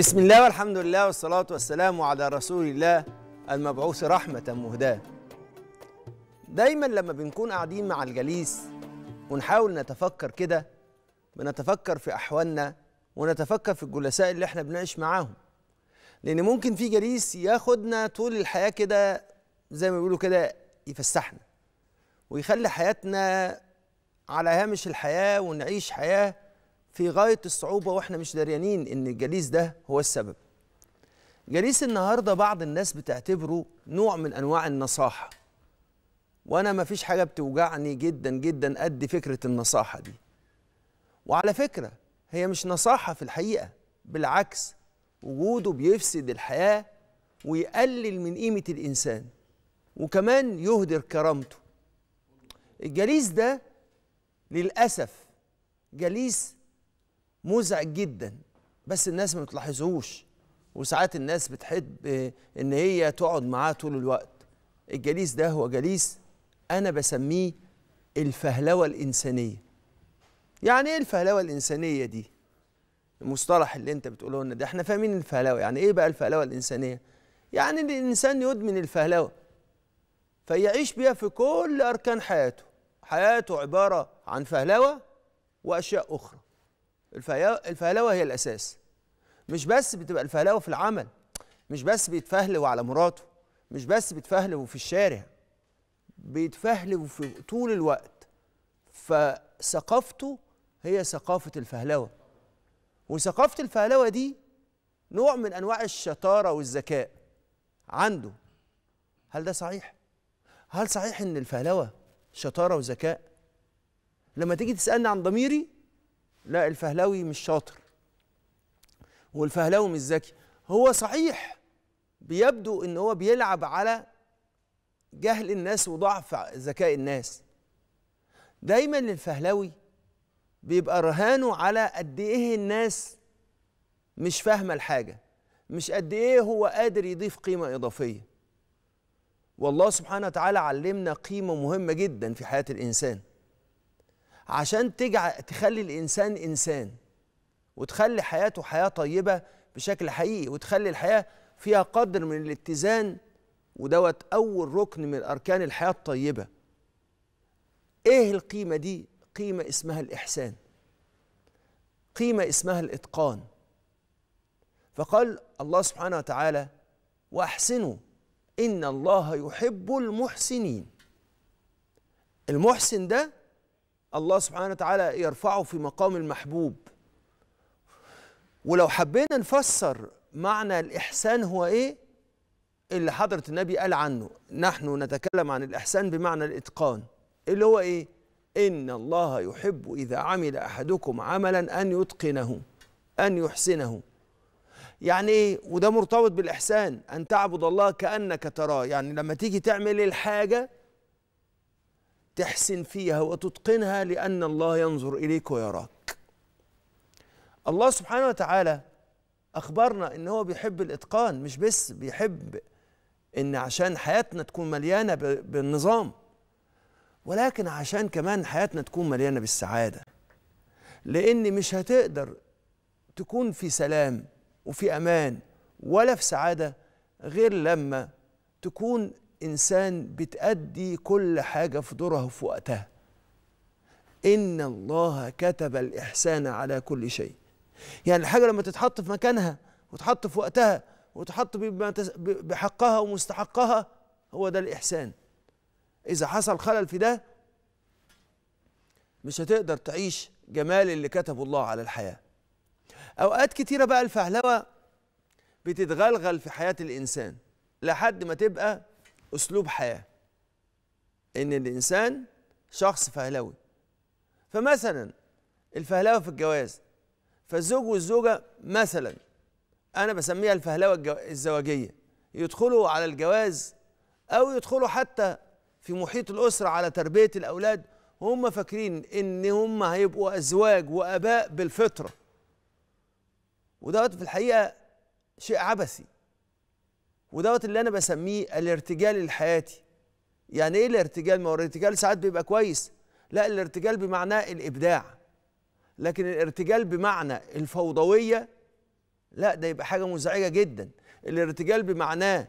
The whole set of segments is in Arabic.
بسم الله والحمد لله والصلاة والسلام على رسول الله المبعوث رحمة مهداة دايما لما بنكون قاعدين مع الجليس ونحاول نتفكر كده بنتفكر في أحوالنا ونتفكر في الجلساء اللي احنا بنعيش معاهم لأن ممكن في جليس ياخدنا طول الحياة كده زي ما بيقولوا كده يفسحنا ويخلي حياتنا على هامش الحياة ونعيش حياة في غايه الصعوبه واحنا مش دريانين ان الجليس ده هو السبب جليس النهارده بعض الناس بتعتبره نوع من انواع النصاحه وانا ما فيش حاجه بتوجعني جدا جدا قد فكره النصاحه دي وعلى فكره هي مش نصاحه في الحقيقه بالعكس وجوده بيفسد الحياه ويقلل من قيمه الانسان وكمان يهدر كرامته الجليس ده للاسف جليس مزعج جدا بس الناس ما بتلاحظهوش وساعات الناس بتحب ان هي تقعد معاه طول الوقت الجليس ده هو جليس انا بسميه الفهلوه الانسانيه يعني ايه الفهلوه الانسانيه دي المصطلح اللي انت بتقوله لنا ده احنا فاهمين الفهلوه يعني ايه بقى الفهلوه الانسانيه يعني الانسان يدمن الفهلوه فيعيش بيها في كل اركان حياته حياته عباره عن فهلوه واشياء اخرى الفهلوه هي الاساس مش بس بتبقى الفهلوه في العمل مش بس بيتفهلوا على مراته مش بس بيتفهلوا في الشارع بيتفهلوا في طول الوقت فثقافته هي ثقافه الفهلوه وثقافه الفهلوه دي نوع من انواع الشطاره والذكاء عنده هل ده صحيح هل صحيح ان الفهلوه شطاره وذكاء لما تيجي تسالني عن ضميري لا الفهلوي مش شاطر والفهلوي مش ذكي هو صحيح بيبدو ان هو بيلعب على جهل الناس وضعف ذكاء الناس دايما الفهلوي بيبقى رهانه على قد ايه الناس مش فاهمه الحاجه مش قد ايه هو قادر يضيف قيمه اضافيه والله سبحانه وتعالى علمنا قيمه مهمه جدا في حياه الانسان عشان تجعل تخلي الانسان انسان وتخلي حياته حياه طيبه بشكل حقيقي وتخلي الحياه فيها قدر من الاتزان ودوت اول ركن من اركان الحياه الطيبه ايه القيمه دي قيمه اسمها الاحسان قيمه اسمها الاتقان فقال الله سبحانه وتعالى واحسنوا ان الله يحب المحسنين المحسن ده الله سبحانه وتعالى يرفعه في مقام المحبوب ولو حبينا نفسر معنى الإحسان هو إيه اللي حضرة النبي قال عنه نحن نتكلم عن الإحسان بمعنى الإتقان اللي هو إيه إن الله يحب إذا عمل أحدكم عملا أن يتقنه أن يحسنه يعني إيه وده مرتبط بالإحسان أن تعبد الله كأنك تراه يعني لما تيجي تعمل الحاجة تحسن فيها وتتقنها لأن الله ينظر إليك ويراك الله سبحانه وتعالى أخبرنا إن هو بيحب الإتقان مش بس بيحب إن عشان حياتنا تكون مليانة بالنظام ولكن عشان كمان حياتنا تكون مليانة بالسعادة لأن مش هتقدر تكون في سلام وفي أمان ولا في سعادة غير لما تكون انسان بتأدي كل حاجه في دورها في وقتها ان الله كتب الاحسان على كل شيء يعني الحاجه لما تتحط في مكانها وتحط في وقتها وتحط بحقها ومستحقها هو ده الاحسان اذا حصل خلل في ده مش هتقدر تعيش جمال اللي كتبه الله على الحياه اوقات كتيره بقى الفهلوه بتتغلغل في حياه الانسان لحد ما تبقى اسلوب حياه ان الانسان شخص فهلوي فمثلا الفهلوه في الجواز فالزوج والزوجه مثلا انا بسميها الفهلوه الزواجيه يدخلوا على الجواز او يدخلوا حتى في محيط الاسره على تربيه الاولاد هم فاكرين ان هم هيبقوا ازواج واباء بالفطره ودوت في الحقيقه شيء عبثي ودوت اللي انا بسميه الارتجال الحياتي يعني ايه الارتجال ما هو الارتجال ساعات بيبقى كويس لا الارتجال بمعناه الابداع لكن الارتجال بمعنى الفوضويه لا ده يبقى حاجه مزعجه جدا الارتجال بمعناه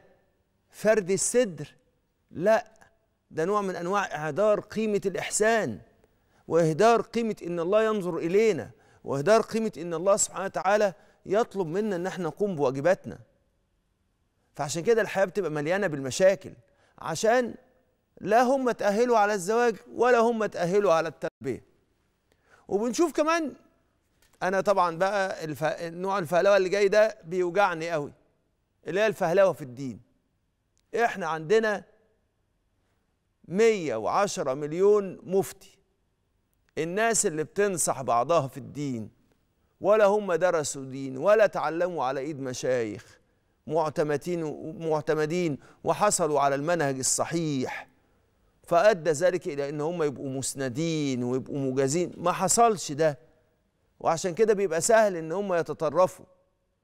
فرد الصدر لا ده نوع من انواع اهدار قيمه الاحسان واهدار قيمه ان الله ينظر الينا واهدار قيمه ان الله سبحانه وتعالى يطلب منا ان احنا نقوم بواجباتنا فعشان كده الحياه بتبقى مليانه بالمشاكل عشان لا هم تاهلوا على الزواج ولا هم تاهلوا على التربيه وبنشوف كمان انا طبعا بقى الف... نوع الفهلوه اللي جاي ده بيوجعني قوي اللي هي الفهلوه في الدين احنا عندنا 110 مليون مفتي الناس اللي بتنصح بعضها في الدين ولا هم درسوا دين ولا تعلموا على ايد مشايخ معتمدين وحصلوا على المنهج الصحيح فأدى ذلك إلى إن هم يبقوا مسندين ويبقوا مجازين ما حصلش ده وعشان كده بيبقى سهل إن هم يتطرفوا